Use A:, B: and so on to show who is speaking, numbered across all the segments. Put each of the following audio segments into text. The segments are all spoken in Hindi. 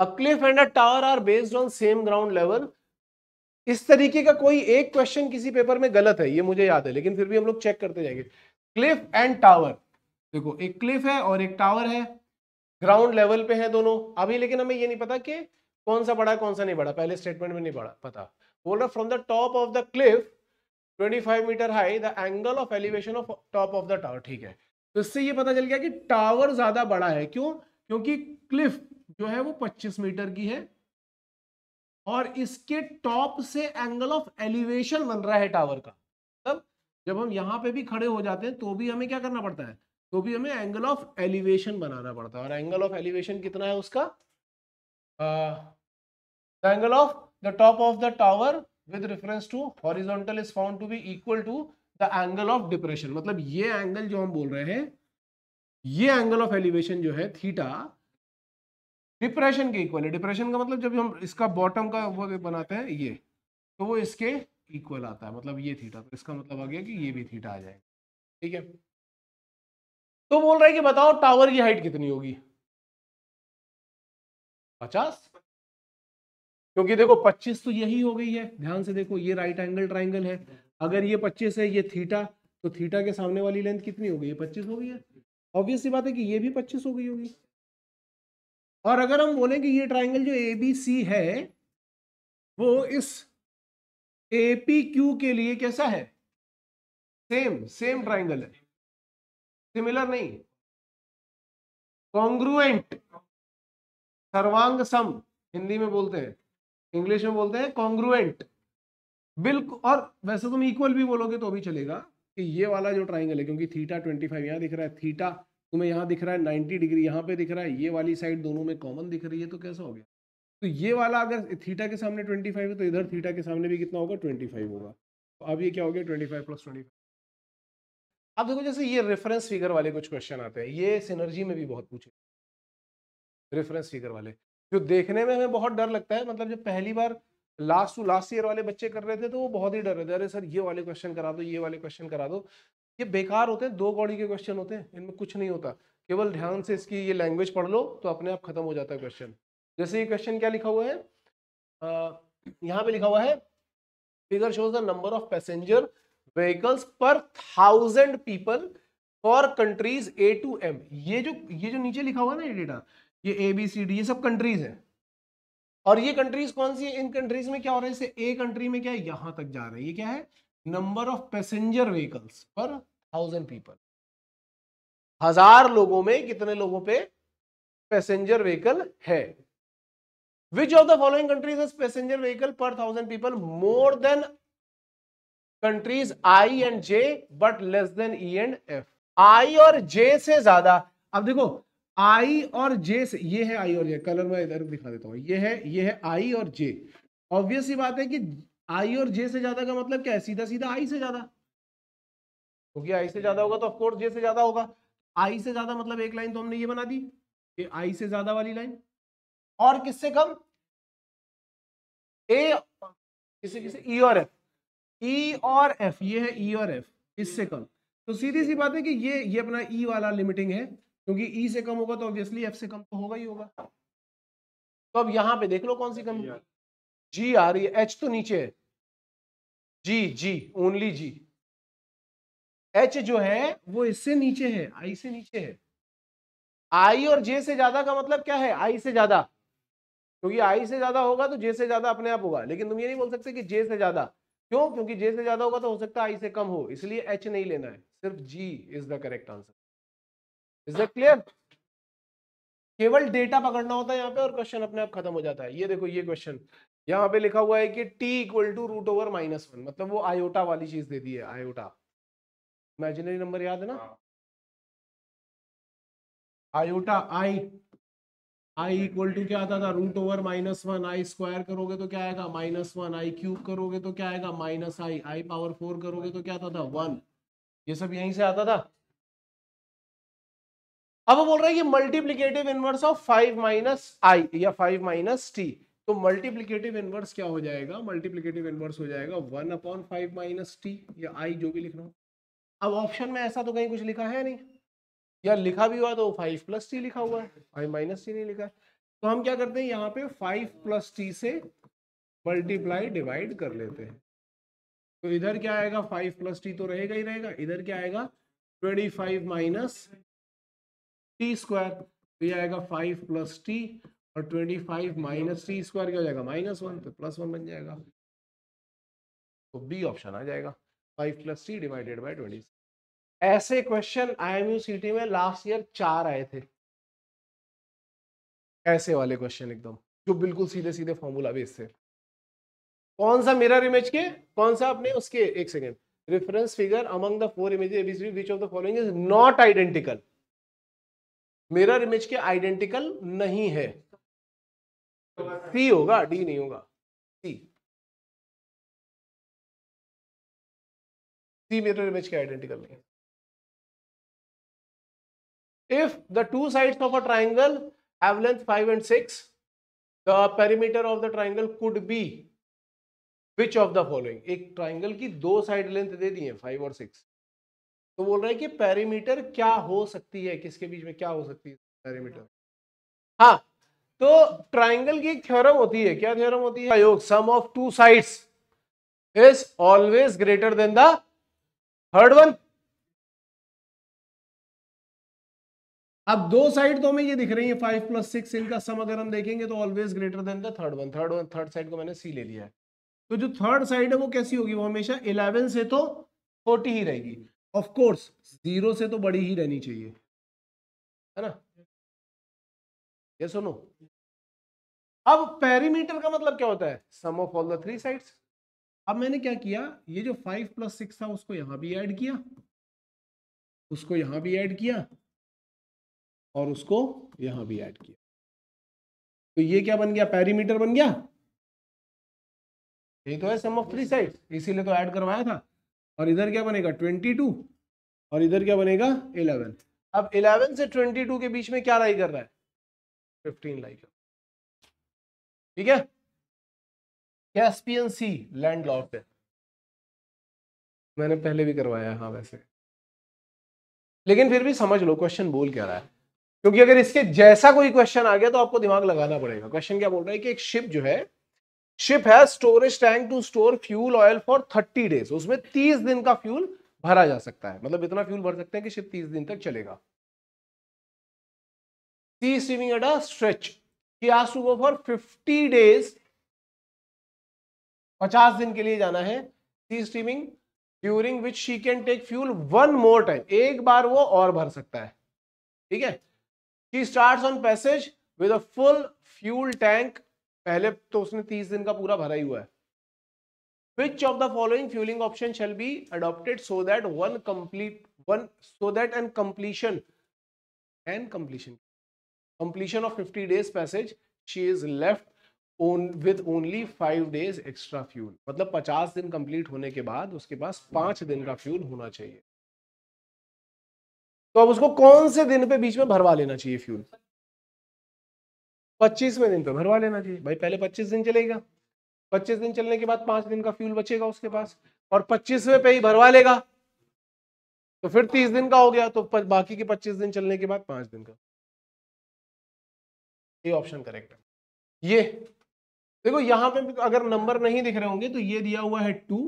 A: A cliff and a tower are based on same ground level इस तरीके का कोई एक क्वेश्चन किसी पेपर में गलत है ये मुझे याद है लेकिन फिर भी हम लोग चेक करते जाएंगे क्लिफ एंड टावर देखो एक क्लिफ है और एक टावर है ग्राउंड लेवल पे है दोनों अभी लेकिन हमें ये नहीं पता कि कौन सा बड़ा कौन सा नहीं बड़ा पहले स्टेटमेंट में नहीं बड़ा पता बोल रहा from the top of the cliff 25 metre high the angle of elevation of top of the tower ठीक है तो इससे ये पता चल गया कि टावर ज्यादा बड़ा है क्यों क्योंकि क्लिफ जो है वो 25 मीटर की है और इसके टॉप से एंगल ऑफ एलिवेशन बन रहा है टावर का तब जब हम यहाँ पे भी खड़े हो जाते हैं तो भी हमें क्या करना पड़ता है तो भी हमें एंगल ऑफ एलिवेशन बनाना पड़ता है और एंगल ऑफ एलिवेशन कितना है उसका angle of the top of the tower with reference to horizontal is found to be equal to the angle of depression मतलब ये एंगल जो हम बोल रहे हैं ये एंगल ऑफ एलिवेशन जो है थीटा डिप्रेशन के इक्वल है डिप्रेशन का मतलब जब हम इसका बॉटम का वो बनाते हैं ये तो वो इसके इक्वल आता है मतलब ये
B: थीटा तो इसका मतलब आ गया कि ये भी थीटा आ जाएगा ठीक है तो बोल रहा है कि बताओ टावर की हाइट कितनी होगी पचास
A: क्योंकि देखो पच्चीस तो यही हो गई है ध्यान से देखो ये राइट एंगल ट्राइंगल है अगर ये पच्चीस है ये थीटा तो थीटा के सामने वाली लेंथ कितनी हो गई ये पच्चीस हो गई है ऑब्वियस सी बात है कि ये भी पच्चीस हो गई होगी और अगर हम बोलें कि ये ट्राइंगल जो ए बी सी है वो इस ए पी क्यू के लिए
B: कैसा है सेम सेम ट्राइंगल है सिमिलर नहीं कॉन्ग्रुएंट सर्वांग सम
A: हिंदी में बोलते हैं इंग्लिश में बोलते हैं कॉन्ग्रुएंट बिल्कुल और वैसे तुम इक्वल भी बोलोगे तो भी चलेगा कि ये वाला जो ट्राइंगल है क्योंकि थीटा ट्वेंटी फाइव यहां दिख रहा है थीटा तुम्हें यहाँ दिख रहा है नाइन्टी डिग्री यहाँ पे दिख रहा है ये वाली साइड दोनों में कॉमन दिख रही है तो कैसा हो गया तो ये वाला अगर थीटा के सामने ट्वेंटी फाइव है तो इधर थीटा के सामने भी कितना होगा ट्वेंटी फाइव होगा तो अब ये क्या हो गया ट्वेंटी फाइव प्लस ट्वेंटी अब देखो जैसे ये रेफरेंस फिगर वाले कुछ क्वेश्चन आते हैं ये सिनर्जी में भी बहुत पूछे रेफरेंस फिगर वाले जो देखने में हमें बहुत डर लगता है मतलब जब पहली बार लास्ट टू लास्ट ईयर वाले बच्चे कर रहे थे तो वो बहुत ही डर रहे थे अरे सर ये वाले क्वेश्चन करा दो ये वाले क्वेश्चन करा दो ये बेकार होते हैं दो कौड़ी के क्वेश्चन होते हैं इनमें कुछ नहीं होता केवल ध्यान से इसकी ये लैंग्वेज पढ़ लो तो अपने आप खत्म हो जाता है क्वेश्चन जैसे ये क्वेश्चन क्या लिखा हुआ है यहाँ पे लिखा हुआ है figure shows the number of passenger vehicles per thousand people for countries A to M ये जो ये जो नीचे लिखा हुआ है ना ये डेटा ये ए बी सी डी ये सब कंट्रीज है और ये कंट्रीज कौन सी है इन कंट्रीज में क्या हो रहा है जैसे ए कंट्री में क्या है यहां तक जा रहा है ये क्या है number of passenger vehicles per thousand people हजार लोगों में कितने लोगों पे पैसेंजर व्हीकल है which of the following countries is passenger vehicle per thousand people more than countries I and J but less than E and F I और जे से ज्यादा अब देखो आई और जे से ये है आई और जे कलर में इधर दिखा देता हूं ये है ये है आई और जे ऑब्वियसली बात है कि आई और जे से ज्यादा का मतलब क्या है सीधा सीधा आई से ज्यादा क्योंकि आई से ज्यादा होगा तो ऑफकोर्स जे से ज्यादा होगा आई से ज्यादा मतलब एक लाइन तो हमने ये बना दी कि आई से ज्यादा वाली लाइन और किससे कम ए किसी किसी ई और एफ ई और एफ ये है ई और एफ इससे कम तो सीधी सी बात है कि ये ये अपना ई वाला लिमिटिंग है क्योंकि ई से कम होगा तो ऑब्वियसली एफ से कम तो होगा ही होगा तो अब यहां पे देख लो कौन सी कम जी आ रही है एच तो नीचे है जी जी ओनली जी एच जो है वो इससे नीचे है आई से नीचे है आई और जे से ज्यादा का मतलब क्या है आई से ज्यादा क्योंकि आई से ज्यादा होगा तो जे से ज्यादा अपने आप होगा लेकिन तुम ये नहीं बोल सकते कि जे से ज्यादा क्यों क्योंकि जे से ज्यादा होगा तो हो सकता है आई से कम हो इसलिए एच नहीं लेना है सिर्फ G is the correct answer is the clear केवल डेटा पकड़ना होता है यहाँ पे और क्वेश्चन अपने आप खत्म हो जाता है ये देखो ये क्वेश्चन यहाँ पे लिखा हुआ है कि t equal to root over minus one मतलब वो आयोटा वाली चीज दे दी है आयोटा इमेजिनरी नंबर याद है ना iota I I equal to क्या आता था root over minus one I square करोगे तो क्या आएगा माइनस वन आई क्यूब करोगे तो क्या आएगा minus i i power four करोगे तो क्या आता था वन ये सब यहीं से आता था अब वो बोल रहा है कि multiplicative inverse of five minus i या फाइव माइनस टी तो मल्टीप्लीकेटिव इनवर्स क्या हो जाएगा मल्टीप्लीकेटिव इनवर्स हो जाएगा one upon five minus t या आई जो भी लिख रहा हूँ अब ऑप्शन में ऐसा तो कहीं कुछ लिखा है नहीं या लिखा भी हुआ तो फाइव प्लस टी लिखा हुआ है फाइव माइनस टी नहीं लिखा है तो हम क्या करते हैं यहाँ पे फाइव प्लस टी से मल्टीप्लाई डिवाइड कर लेते हैं तो इधर क्या आएगा फाइव प्लस टी तो रहेगा ही रहेगा इधर क्या आएगा twenty five minus t square तो ये आएगा फाइव प्लस टी और twenty five minus three square क्या हो जाएगा माइनस वन तो प्लस वन बन जाएगा तो बी ऑप्शन आ जाएगा five plus three divided by twenty ऐसे question I M U C में लास्ट ईयर चार आए थे ऐसे वाले क्वेश्चन एकदम जो बिल्कुल सीधे सीधे फॉर्मूला बेस थे कौन सा मिरर इमेज के कौन सा अपने उसके एक second reference figure among the four image which of the following is not identical
B: mirror image के आइडेंटिकल नहीं है सी होगा डी नहीं होगा सी सी मिरर इमेज के आइडेंटिकल नहीं if the two sides of a triangle have length 5 and 6 the perimeter
A: of the triangle could be which of the following एक ट्राइंगल की दो साइड लेंथ दे दी है फाइव और सिक्स तो बोल रहे हैं कि पेरीमीटर क्या हो सकती है किसके बीच में क्या हो सकती है पेरीमीटर हाँ तो ट्राइंगल की एक थ्योरम होती है क्या थ्योरम होती है आयोग sum of two sides is always greater than the third one अब दो साइड तो हमें ये दिख रही है फाइव प्लस सिक्स इनका सम अगर हम देखेंगे तो always greater than the third one third one third side को मैंने सी ले लिया है तो जो थर्ड साइड है वो कैसी होगी वो हमेशा इलेवन से
B: तो फोर्टी ही रहेगी ऑफकोर्स जीरो से तो बड़ी ही रहनी चाहिए है ना ये सुनो अब
A: पेरीमीटर का मतलब क्या होता है sum of all the three sides अब मैंने क्या किया ये जो फाइव प्लस
B: सिक्स था उसको यहां भी ऐड किया उसको यहां भी ऐड किया और उसको यहां भी ऐड किया तो ये क्या बन गया पेरीमीटर
A: बन गया यही तो है सम ऑफ थ्री साइड्स इसीलिए तो ऐड करवाया था और इधर क्या बनेगा ट्वेंटी टू और इधर क्या बनेगा इलेवन अब इलेवन से
B: ट्वेंटी टू के बीच में क्या लाई कर रहा है 15 लाइक ठीक है कैस्पियन सी लैंड लॉक्ड है मैंने पहले भी करवाया हाँ वैसे लेकिन फिर भी समझ लो क्वेश्चन बोल क्या
A: रहा है क्योंकि अगर इसके जैसा कोई क्वेश्चन आ गया तो आपको दिमाग लगाना पड़ेगा क्वेश्चन क्या बोल रहा है कि एक शिप जो है शिप है storage tank to store fuel oil for thirty days उसमें तीस दिन का फ्यूल भरा जा सकता है मतलब इतना फ्यूल भर सकते हैं कि शिप तीस दिन तक चलेगा
B: She is swimming at a stretch. She has to go for 50 days. 50 दिन के लिए जाना है sea swimming
A: during which she can take fuel one more time एक बार वो और भर सकता है ठीक है she start on passage with a full fuel tank पहले तो उसने 30 दिन का पूरा भरा ही हुआ है which of the following fueling option shall be adopted so that one complete one so that and completion and completion completion of 50 days passage she is left on, with five days extra fuel मतलब 50 दिन कंप्लीट होने के बाद उसके पास पांच दिन का फ्यूल होना चाहिए तो अब उसको कौन से दिन पे बीच में भरवा लेना चाहिए फ्यूल पच्चीसवें दिन पे भरवा लेना चाहिए भाई पहले पच्चीस दिन चलेगा पच्चीस दिन चलने के बाद पांच दिन का फ्यूल बचेगा उसके पास और पच्चीसवें पे ही भरवा लेगा तो फिर तीस दिन का हो गया तो बाकी के पच्चीस दिन चलने के बाद पांच दिन का ये ऑप्शन करेक्ट है ये देखो यहां पे अगर नंबर नहीं दिख रहे होंगे तो ये दिया हुआ है टू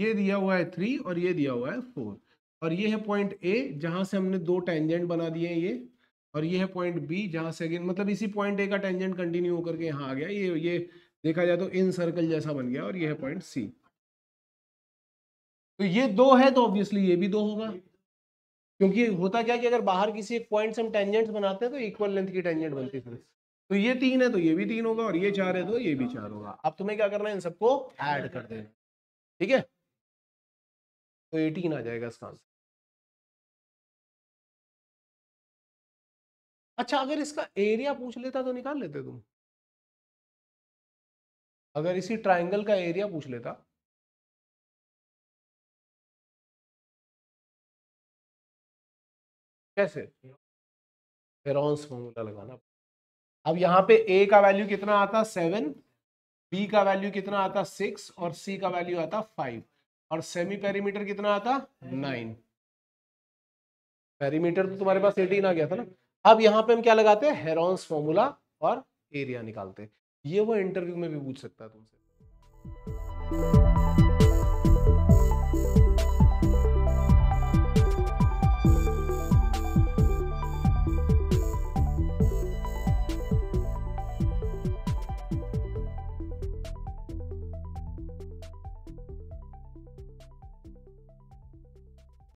A: ये दिया हुआ है थ्री और ये दिया हुआ है फोर और ये है पॉइंट ए जहां से हमने दो टेंजेंट बना दिए हैं ये और ये है पॉइंट बी जहां से अगेन मतलब इसी पॉइंट ए का टेंजेंट कंटिन्यू होकर के यहाँ आ गया ये ये देखा जाए तो इन सर्कल जैसा बन गया और ये है पॉइंट सी तो ये दो है तो ऑब्वियसली ये भी दो होगा क्योंकि होता क्या कि अगर बाहर किसी एक पॉइंट से हम टेंजेंट्स बनाते हैं तो इक्वल लेंथ की टेंजेंट बनती है तो ये तीन है तो ये भी तीन होगा और ये चार है तो
B: ये भी चार होगा अब तुम्हें क्या करना है इन सबको ऐड कर देना ठीक है तो एटीन आ जाएगा इसका आंसर अच्छा अगर इसका एरिया पूछ लेता तो निकाल लेते तुम अगर इसी ट्राइंगल का एरिया पूछ लेता कैसे फेरॉन्स फॉर्मूला लगाना अब यहाँ पे ए का वैल्यू कितना आता सेवन
A: बी का वैल्यू कितना आता सिक्स और सी का वैल्यू आता फाइव और सेमी पेरीमीटर कितना आता नाइन पेरीमीटर तो तुम्हारे पास एटीन आ गया था ना अब यहाँ पे हम क्या लगाते हैं हेरॉन्स फॉर्मूला और एरिया निकालते ये वो इंटरव्यू में भी पूछ सकता है तुमसे